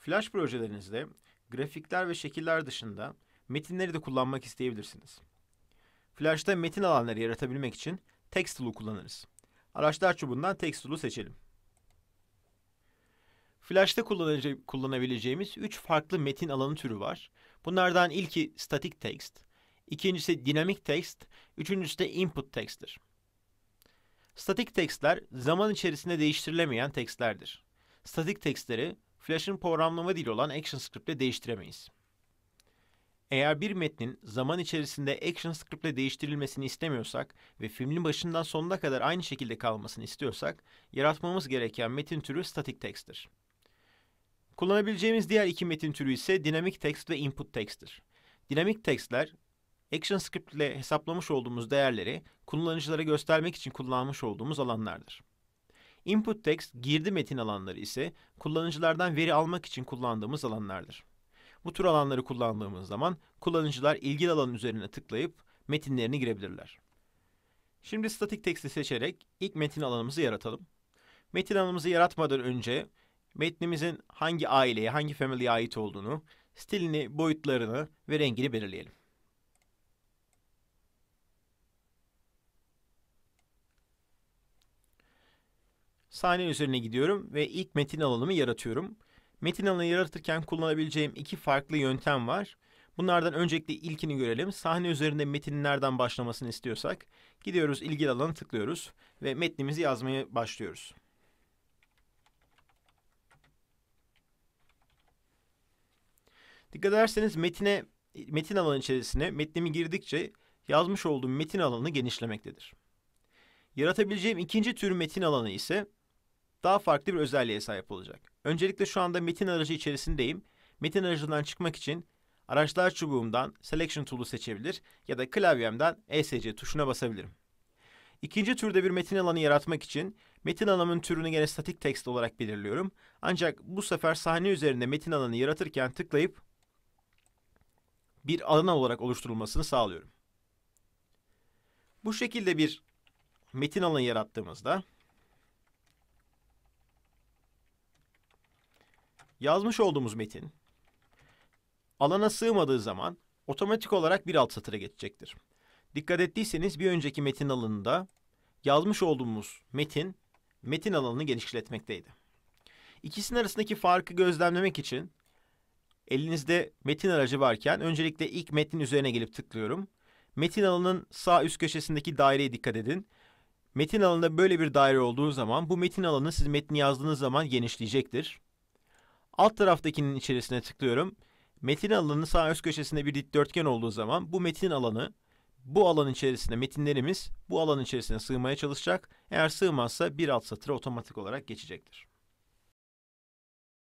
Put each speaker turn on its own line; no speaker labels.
Flash projelerinizde grafikler ve şekiller dışında metinleri de kullanmak isteyebilirsiniz. Flash'ta metin alanları yaratabilmek için text tool'u kullanırız. Araçlar çubuğundan text tool'u seçelim. Flash'ta kullanabileceğimiz 3 farklı metin alanı türü var. Bunlardan ilki static text, ikincisi dinamik text, üçüncüsü de input text'tir. Statik textler zaman içerisinde değiştirilemeyen textlerdir. Statik textleri Flash'ın programlama dili olan ActionScript ile değiştiremeyiz. Eğer bir metnin zaman içerisinde ActionScript ile değiştirilmesini istemiyorsak ve filmin başından sonuna kadar aynı şekilde kalmasını istiyorsak, yaratmamız gereken metin türü static text'tir. Kullanabileceğimiz diğer iki metin türü ise dinamik text ve input text'tir. Dinamik text'ler ActionScript ile hesaplamış olduğumuz değerleri kullanıcılara göstermek için kullanmış olduğumuz alanlardır. Input text girdi metin alanları ise kullanıcılardan veri almak için kullandığımız alanlardır. Bu tür alanları kullandığımız zaman kullanıcılar ilgili alanın üzerine tıklayıp metinlerini girebilirler. Şimdi statik teksti seçerek ilk metin alanımızı yaratalım. Metin alanımızı yaratmadan önce metnimizin hangi aileye, hangi family'e ait olduğunu, stilini, boyutlarını ve rengini belirleyelim. Sahne üzerine gidiyorum ve ilk metin alanımı yaratıyorum. Metin alanı yaratırken kullanabileceğim iki farklı yöntem var. Bunlardan öncelikle ilkini görelim. Sahne üzerinde metinin nereden başlamasını istiyorsak gidiyoruz ilgili alana tıklıyoruz ve metnimizi yazmaya başlıyoruz. Dikkat ederseniz metine metin alanı içerisine metnimi girdikçe yazmış olduğum metin alanı genişlemektedir. Yaratabileceğim ikinci tür metin alanı ise daha farklı bir özelliğe sahip olacak. Öncelikle şu anda metin aracı içerisindeyim. Metin aracından çıkmak için araçlar çubuğumdan Selection Tool'u seçebilir ya da klavyemden ESC tuşuna basabilirim. İkinci türde bir metin alanı yaratmak için metin alanının türünü gene statik text olarak belirliyorum. Ancak bu sefer sahne üzerinde metin alanı yaratırken tıklayıp bir alan olarak oluşturulmasını sağlıyorum. Bu şekilde bir metin alanı yarattığımızda yazmış olduğumuz metin alana sığmadığı zaman otomatik olarak bir alt satıra geçecektir. Dikkat ettiyseniz bir önceki metin alanında yazmış olduğumuz metin metin alanını genişletmekteydi. İkisinin arasındaki farkı gözlemlemek için elinizde metin aracı varken öncelikle ilk metnin üzerine gelip tıklıyorum. Metin alanının sağ üst köşesindeki daireye dikkat edin. Metin alanında böyle bir daire olduğu zaman bu metin alanı siz metni yazdığınız zaman genişleyecektir. Alt taraftakinin içerisine tıklıyorum. Metin alanı sağ üst köşesinde bir dikdörtgen olduğu zaman bu metin alanı bu alan içerisinde metinlerimiz bu alan içerisine sığmaya çalışacak. Eğer sığmazsa bir alt satıra otomatik olarak geçecektir.